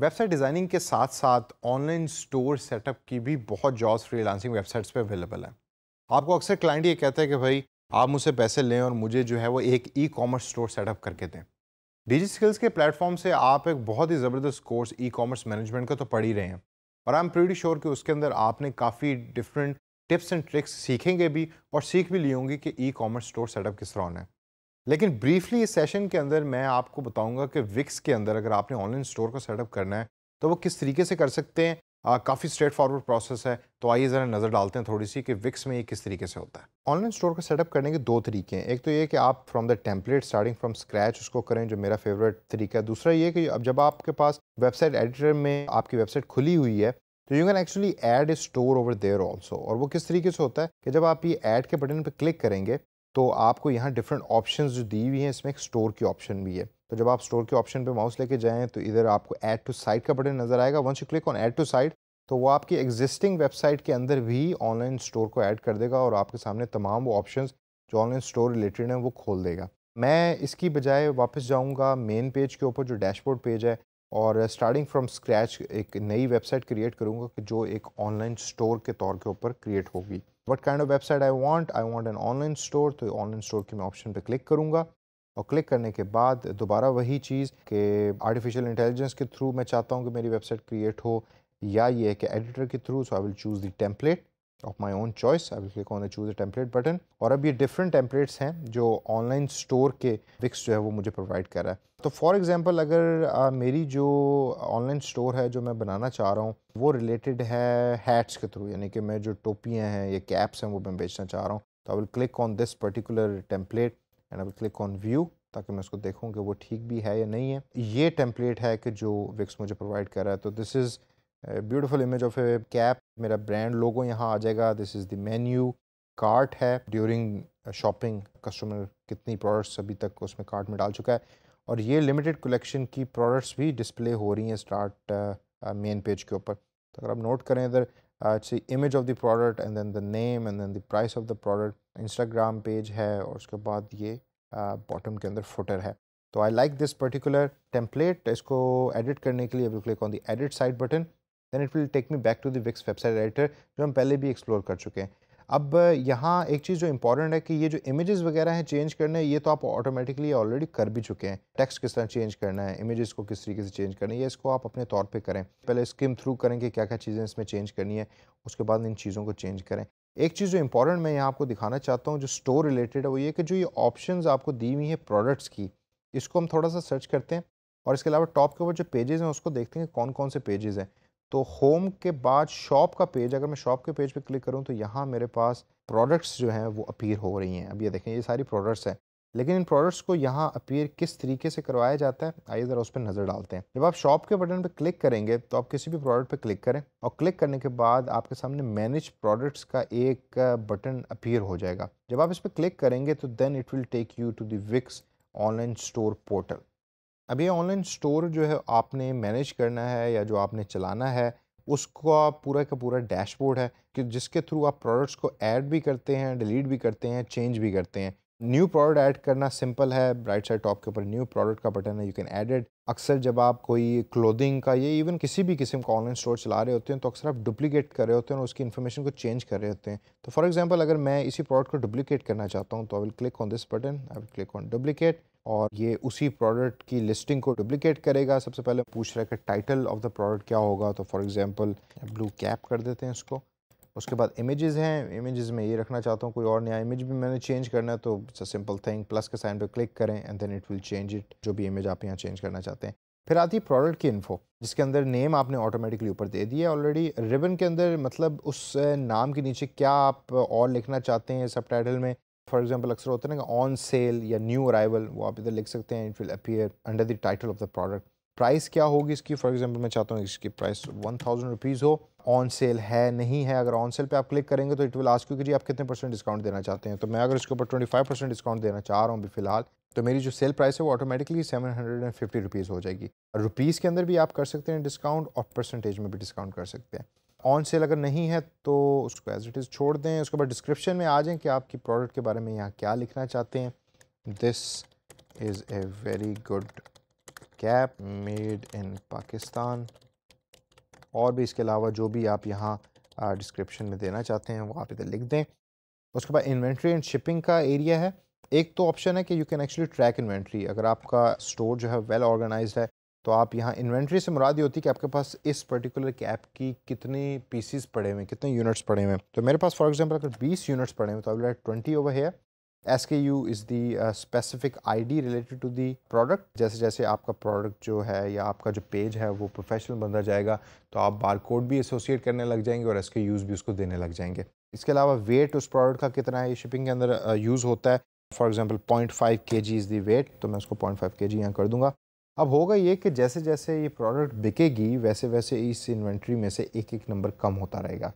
Website designing के साथ साथ ऑनलाइन स्टोर सेटअप की भी बहुत जॉब्स फ्रीलांसिंग वेबसाइट्स पे अवेलेबल है आपको अक्सर क्लाइंट ये कहता है कि भाई आप मुझसे पैसे लें और मुझे जो है वो एक ई कॉमर्स स्टोर सेटअप करके दें डिजी स्किल्स के प्लेटफॉर्म से आप एक बहुत ही ज़बरदस्त कोर्स ई कॉमर्स मैनेजमेंट का तो पढ़ ही रहे हैं और आई एम प्रीटी श्योर कि उसके अंदर आपने काफ़ी डिफरेंट टिप्स एंड ट्रिक्स सीखेंगे भी और सीख भी ली होंगी कि ई कॉमर्स स्टोर सेटअप किस तरह होना है लेकिन ब्रीफली इस सेशन के अंदर मैं आपको बताऊंगा कि विक्स के अंदर अगर आपने ऑनलाइन स्टोर को सेटअप करना है तो वो किस तरीके से कर सकते हैं काफ़ी स्ट्रेट फॉरवर्ड प्रोसेस है तो आइए ज़रा नज़र डालते हैं थोड़ी सी कि विक्स में ये किस तरीके से होता है ऑनलाइन स्टोर को सेटअप करने के दो तरीके हैं एक तो ये कि आप from the template starting from scratch उसको करें जो मेरा फेवरेट तरीका है दूसरा ये कि अब जब आपके पास वेबसाइट एडिटर में आपकी वेबसाइट खुली हुई है तो you can actually add a store over there also और वो किस तरीके से होता है कि जब आप ये ऐड के बटन पर क्लिक करेंगे तो आपको यहाँ डिफरेंट ऑप्शन जो दी हुई हैं इसमें एक स्टोर की ऑप्शन भी है तो जब आप स्टोर के ऑप्शन पे माउस लेके जाएं तो इधर आपको ऐड टू साइट का बटन नज़र आएगा once you click on add to site तो वो आपकी एग्जिस्टिंग वेबसाइट के अंदर भी ऑनलाइन स्टोर को ऐड कर देगा और आपके सामने तमाम वो ऑप्शन जो ऑनलाइन स्टोर रिलेटेड हैं वो खोल देगा मैं इसकी बजाय वापस जाऊँगा मेन पेज के ऊपर जो डैशबोर्ड पेज है और स्टार्टिंग फ्रॉम स्क्रैच एक नई वेबसाइट क्रिएट करूँगा कि जो एक ऑनलाइन स्टोर के तौर के ऊपर क्रिएट होगी what kind of website I want I want an online store तो ऑनलाइन स्टोर की मैं ऑप्शन पर क्लिक करूँगा और क्लिक करने के बाद दोबारा वही चीज़ कि आर्टिफिशियल इंटेलिजेंस के थ्रू मैं चाहता हूँ कि मेरी वेबसाइट क्रिएट हो या ये है कि एडिटर के through so I will choose the template of my own choice I will click on choose the template button और अब ये डिफरेंट टेम्पलेट्स हैं जो ऑनलाइन स्टोर के विक्स जो है वो मुझे प्रोवाइड कर रहा है तो फॉर एग्ज़ाम्पल अगर आ, मेरी जो ऑनलाइन स्टोर है जो मैं बनाना चाह रहा हूँ वो रिलेटेड है हैट्स के थ्रू यानी कि मैं जो टोपियाँ हैं या कैप्स हैं वो मैं बेचना चाह रहा हूँ तो I will click on this particular template and I will click on view ताकि मैं उसको देखूँ कि वो ठीक भी है या नहीं है ये टेम्पलेट है कि जो विक्स मुझे प्रोवाइड कर रहा है तो this is beautiful image of a cap मेरा ब्रांड लोगो यहाँ आ जाएगा this is the menu cart है ड्यूरिंग शॉपिंग कस्टमर कितनी प्रोडक्ट्स अभी तक उसमें कार्ट में डाल चुका है और ये लिमिटेड कलेक्शन की प्रोडक्ट्स भी डिस्प्ले हो रही हैं स्टार्ट मेन पेज के ऊपर तो अगर आप नोट करें इधर it's image of the product and then the name and then the price of the product Instagram page है और उसके बाद ये बॉटम uh, के अंदर फुटर है तो I like this particular template इसको एडिट करने के लिए will click on the edit site button then it will take me back to the Wix website editor जो हम पहले भी एक्सप्लोर कर चुके हैं अब यहाँ एक चीज़ जो इम्पॉर्टेंट है कि ये जो इमेजेस वगैरह हैं चेंज करने ये तो आप ऑटोमेटिकली ऑलरेडी कर भी चुके हैं टेक्स्ट किस तरह चेंज करना है इमेजेस को किस तरीके से चेंज करना है ये इसको आप अपने तौर पे करें पहले स्किम थ्रू करें कि क्या क्या चीज़ें इसमें चेंज करनी है उसके बाद इन चीज़ों को चेंज करें एक चीज़ जो इम्पॉर्टेंट मैं यहाँ आपको दिखाना चाहता हूँ जो स्टोर रिलेटेड है वो ये कि जो ये ऑप्शन आपको दी हुई है प्रोडक्ट्स की इसको हम थोड़ा सा सर्च करते हैं और इसके अलावा टॉप के ऊपर जो पेजेज़ हैं उसको देखते हैं कौन कौन से पेजेज़ हैं तो होम के बाद शॉप का पेज अगर मैं शॉप के पेज पे क्लिक करूँ तो यहाँ मेरे पास प्रोडक्ट्स जो हैं वो अपीयर हो रही हैं अब ये देखें ये सारी प्रोडक्ट्स हैं लेकिन इन प्रोडक्ट्स को यहाँ अपीयर किस तरीके से करवाया जाता है आइए ज़रा उस पर नज़र डालते हैं जब आप शॉप के बटन पर क्लिक करेंगे तो आप किसी भी प्रोडक्ट पर क्लिक करें और क्लिक करने के बाद आपके सामने मैनेज प्रोडक्ट्स का एक बटन अपीयर हो जाएगा जब आप इस पर क्लिक करेंगे तो then it will take you to the Wix online store portal अब ये ऑनलाइन स्टोर जो है आपने मैनेज करना है या जो आपने चलाना है उसका पूरा का पूरा डैशबोर्ड है कि जिसके थ्रू आप प्रोडक्ट्स को ऐड भी करते हैं डिलीट भी करते हैं चेंज भी करते हैं न्यू प्रोडक्ट ऐड करना सिंपल है राइट साइड टॉप के ऊपर न्यू प्रोडक्ट का बटन है यू कैन एड इट अक्सर जब आप कोई क्लोथिंग का ये इवन किसी भी किस्म का ऑनलाइन स्टोर चला रहे होते हैं तो अक्सर आप डुप्लीकेट कर रहे होते हैं और उसकी इन्फॉर्मेशन को चेंज कर रहे होते हैं तो फॉर एग्जाम्पल अगर मैं इसी प्रोडक्ट को डुप्लीकेट करना चाहता हूँ तो I will click on this button I will click on duplicate और ये उसी प्रोडक्ट की लिस्टिंग को डुप्लीकेट करेगा सबसे पहले पूछ रहा है कि टाइटल ऑफ द प्रोडक्ट क्या होगा तो फॉर एग्जाम्पल ब्लू कैप कर देते हैं उसको उसके बाद इमेजेस हैं इमेजेस में ये रखना चाहता हूँ कोई और नया इमेज भी मैंने चेंज करना है तो it's a simple thing plus के साइन पे क्लिक करें and then it will change it जो भी इमेज आप यहाँ चेंज करना चाहते हैं फिर आती है प्रोडक्ट की इन्फो जिसके अंदर नेम आपने ऑटोमेटिकली ऊपर दे दिया ऑलरेडी रिबन के अंदर मतलब उस नाम के नीचे क्या आप और लिखना चाहते हैं सब में फॉर एग्जाम्पल अक्सर होता है ना ऑन सेल या न्यू अराइवल वो आप इधर लिख सकते हैं it will appear under the title of the product price क्या होगी इसकी फॉर एग्जांपल मैं चाहता हूँ इसकी प्राइस वन थाउजेंड रुपीज़ हो ऑन सेल है नहीं है अगर ऑन सेल पे आप क्लिक करेंगे तो इट विल आस्क यू कि जी आप कितने परसेंट डिस्काउंट देना चाहते हैं तो मैं अगर इसके ऊपर ट्वेंटी फाइव परसेंट डिस्काउंट देना चाह रहा हूँ अभी फिलहाल तो मेरी जो सेल प्राइस है वो automatically seven hundred and fifty rupees हो जाएगी रुपीज़ के अंदर भी आप कर सकते हैं डिस्काउंट और परसेंटेज में भी डिस्काउंट कर सकते हैं ऑन सेल अगर नहीं है तो उसको एज इट इज़ छोड़ दें उसके बाद डिस्क्रिप्शन में आ जाएँ कि आपकी प्रोडक्ट के बारे में यहाँ क्या लिखना चाहते हैं this is a very good cap made in Pakistan और भी इसके अलावा जो भी आप यहाँ डिस्क्रिप्शन में देना चाहते हैं वो आप इधर लिख दें उसके बाद इन्वेंट्री एंड शिपिंग का एरिया है एक तो ऑप्शन है कि you can actually track inventory अगर आपका स्टोर जो है वेल ऑर्गेनाइज है तो आप यहाँ इन्वेंट्री से मुराद ये होती है कि आपके पास इस पर्टिकुलर कैप की कितने पीसीज पड़े हुए हैं कितने यूनिट्स पड़े हुए हैं तो मेरे पास फॉर एग्जांपल अगर 20 यूनिट्स पड़े हुए तो आई ट्वेंटी ओवर है SKU is the uh, specific ID related to the product. जैसे जैसे आपका प्रोडक्ट जो है या आपका जो पेज है वो प्रोफेशनल बनता जाएगा तो आप बार कोड भी एसोसिएट करने लग जाएंगे और एस भी उसको देने लग जाएंगे इसके अलावा वेट उस प्रोडक्ट का कितना है ये शिपिंग के अंदर यूज़ uh, होता है फॉर एग्जाम्पल पॉइंट फाइव के जी इज़ दी वेट तो मैं उसको पॉइंट फाइव के जी यहाँ कर दूँगा अब होगा ये कि जैसे जैसे ये प्रोडक्ट बिकेगी वैसे वैसे इस इन्वेंट्री में से एक एक नंबर कम होता रहेगा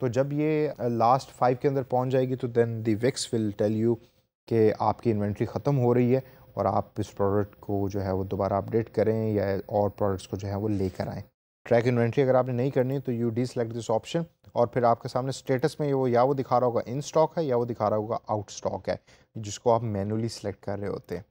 तो जब ये लास्ट फाइव के अंदर पहुंच जाएगी तो then the Wix will tell you कि आपकी इन्वेंट्री ख़त्म हो रही है और आप इस प्रोडक्ट को जो है वो दोबारा अपडेट करें या और प्रोडक्ट्स को जो है वो लेकर आएँ ट्रैक इन्वेंट्री अगर आपने नहीं करनी तो you deselect this option और फिर आपके सामने स्टेटस में वो या वो दिखा रहा होगा इन स्टॉक है या वो दिखा रहा होगा आउट स्टॉक है जिसको आप मैनुअली सेलेक्ट कर रहे होते हैं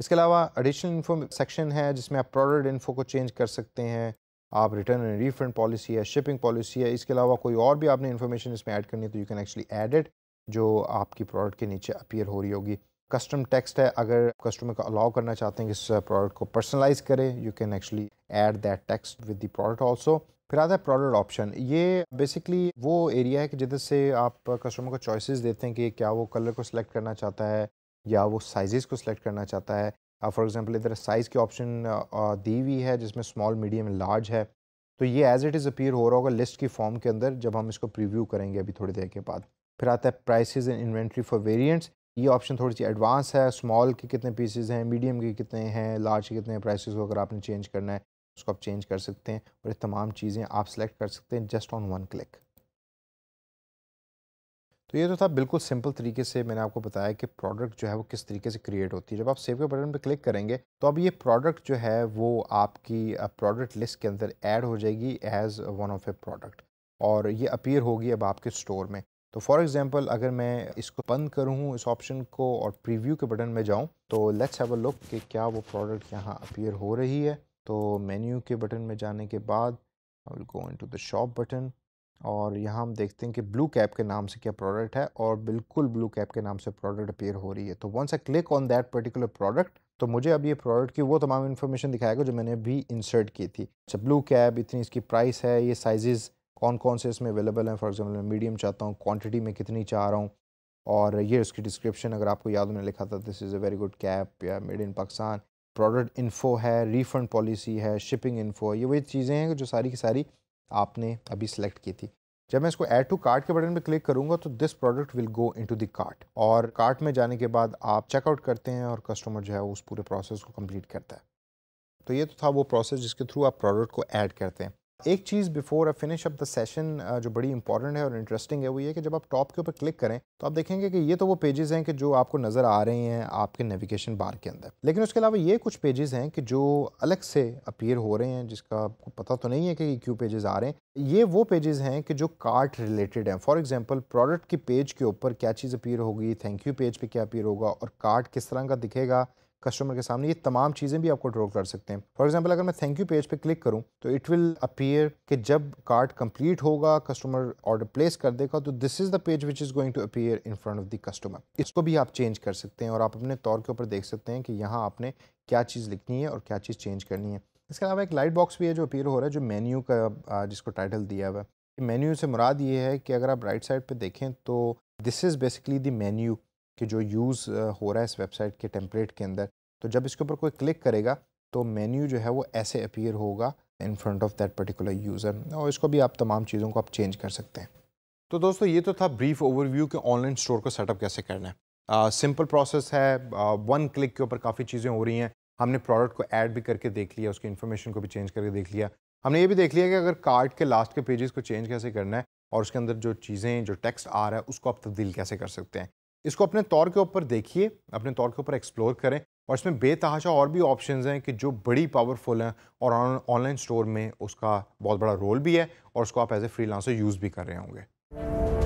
इसके अलावा एडिशनल इन्फो सेक्शन है जिसमें आप प्रोडक्ट इन्फो को चेंज कर सकते हैं आप रिटर्न एंड रिफंड पॉलिसी है शिपिंग पॉलिसी है इसके अलावा कोई और भी आपने इन्फॉर्मेशन इसमें ऐड करनी है तो you can actually add it जो आपकी प्रोडक्ट के नीचे अपीयर हो रही होगी कस्टम टेक्स्ट है अगर कस्टमर को अलाउ करना चाहते हैं कि इस प्रोडक्ट uh, को पर्सनलाइज करें you can actually add that text with the product also फिर आता है प्रोडक्ट ऑप्शन ये बेसिकली वो एरिया है कि जिधर से आप कस्टमर को चॉइसेस देते हैं कि क्या वो कलर को सिलेक्ट करना चाहता है या वो साइजेस को सिलेक्ट करना चाहता है फॉर uh, एग्जांपल इधर साइज़ की ऑप्शन दी हुई है जिसमें स्मॉल मीडियम लार्ज है तो ये एज इट इज़ अपीयर हो रहा होगा लिस्ट की फॉर्म के अंदर जब हम इसको प्रीव्यू करेंगे अभी थोड़ी देर के बाद फिर आता है prices and inventory for variants ये ऑप्शन थोड़ी सी एडवांस है स्मॉल के कितने पीसेज हैं मीडियम के कितने हैं लार्ज के कितने हैं को अगर आपने चेंज करना है उसको आप चेंज कर सकते हैं और ये तमाम चीज़ें आप सेलेक्ट कर सकते हैं जस्ट ऑन वन क्लिक तो ये तो था बिल्कुल सिंपल तरीके से मैंने आपको बताया कि प्रोडक्ट जो है वो किस तरीके से क्रिएट होती है जब आप सेव के बटन पर क्लिक करेंगे तो अब ये प्रोडक्ट जो है वो आपकी प्रोडक्ट लिस्ट के अंदर ऐड हो जाएगी as one of a product और ये अपीयर होगी अब आपके स्टोर में तो फॉर एग्जांपल अगर मैं इसको बंद करूँ इस ऑप्शन को और प्रीव्यू के बटन में जाऊँ तो लेट्स हैव अ लुक कि क्या वो प्रोडक्ट यहाँ अपीयर हो रही है तो मेन्यू के बटन में जाने के बाद I will go into the shop button और यहाँ हम देखते हैं कि ब्लू कैप के नाम से क्या प्रोडक्ट है और बिल्कुल ब्लू कैप के नाम से प्रोडक्ट अपेयर हो रही है तो once I click on that particular product तो मुझे अब ये प्रोडक्ट की वो तमाम इन्फॉर्मेशन दिखाएगा जो मैंने अभी इंसर्ट की थी अच्छा ब्लू कैप इतनी इसकी प्राइस है ये साइजेज़ कौन कौन से इसमें अवेलेबल हैं फॉर एग्जाम्पल मैं मीडियम चाहता हूँ क्वान्टिटी में कितनी चाह रहा हूँ और ये उसकी डिस्क्रिप्शन अगर आपको याद होने लिखा था this is a very good cap या made in Pakistan product info है रिफंड पॉलिसी है शिपिंग इन्फो ये वही चीज़ें हैं जो सारी की सारी आपने अभी सेलेक्ट की थी जब मैं इसको ऐड टू कार्ट के बटन पे क्लिक करूंगा तो this product will go into the cart और कार्ट में जाने के बाद आप चेकआउट करते हैं और कस्टमर जो है उस पूरे प्रोसेस को कंप्लीट करता है तो ये तो था वो प्रोसेस जिसके थ्रू आप प्रोडक्ट को ऐड करते हैं एक चीज़ before a finish up the session जो बड़ी इंपॉर्टेंट है और इंटरेस्टिंग है वो ये कि जब आप टॉप के ऊपर क्लिक करें तो आप देखेंगे कि ये तो वो पेजेस हैं कि जो आपको नज़र आ रहे हैं आपके नेविगेशन बार के अंदर लेकिन उसके अलावा ये कुछ पेजेस हैं कि जो अलग से अपीयर हो रहे हैं जिसका आपको पता तो नहीं है कि क्यों पेजेस आ रहे हैं ये वो पेजेस हैं कि जो कार्ट रिलेटेड हैं फॉर एग्जाम्पल प्रोडक्ट के पेज के ऊपर क्या चीज़ अपीयर होगी थैंक यू पेज पर क्या अपीयर होगा और कार्ट किस तरह का दिखेगा कस्टमर के सामने ये तमाम चीज़ें भी आप कंट्रोल कर सकते हैं फॉर एग्जाम्पल अगर मैं थैंक यू पेज पर पे क्लिक करूँ तो इट विल अपीयर कि जब कार्ड कंप्लीट होगा कस्टमर ऑर्डर प्लेस कर देगा तो this is the page which is going to appear in front of the customer इसको भी आप चेंज कर सकते हैं और आप अपने तौर के ऊपर देख सकते हैं कि यहाँ आपने क्या चीज़ लिखनी है और क्या चीज़ चेंज करनी है इसके अलावा एक लाइट बॉक्स भी है जो अपीयर हो रहा है जो मेन्यू का जिसको टाइटल दिया हुआ है मेन्यू से मुराद ये है कि अगर आप राइट साइड पे देखें तो this is basically the menu कि जो यूज़ हो रहा है इस वेबसाइट के टेम्पलेट के अंदर तो जब इसके ऊपर कोई क्लिक करेगा तो मेन्यू जो है वो ऐसे अपीयर होगा in front of that particular user और इसको भी आप तमाम चीज़ों को आप चेंज कर सकते हैं तो दोस्तों ये तो था ब्रीफ ओवरव्यू कि ऑनलाइन स्टोर को सेटअप कैसे करना है सिंपल प्रोसेस है वन क्लिक के ऊपर काफ़ी चीज़ें हो रही हैं हमने प्रोडक्ट को ऐड भी करके देख लिया उसकी इन्फॉर्मेशन को भी चेंज करके देख लिया हमने ये भी देख लिया कि अगर कार्ड के लास्ट के पेजेस को चेंज कैसे करना है और उसके अंदर जो चीज़ें जो टेक्स्ट आ रहा है उसको आप तब्दील कैसे कर सकते हैं इसको अपने तौर के ऊपर देखिए अपने तौर के ऊपर एक्सप्लोर करें और इसमें बेतहाशा और भी ऑप्शन हैं कि जो बड़ी पावरफुल हैं और ऑनलाइन स्टोर में उसका बहुत बड़ा रोल भी है और उसको आप एज ए फ्री यूज़ भी कर रहे होंगे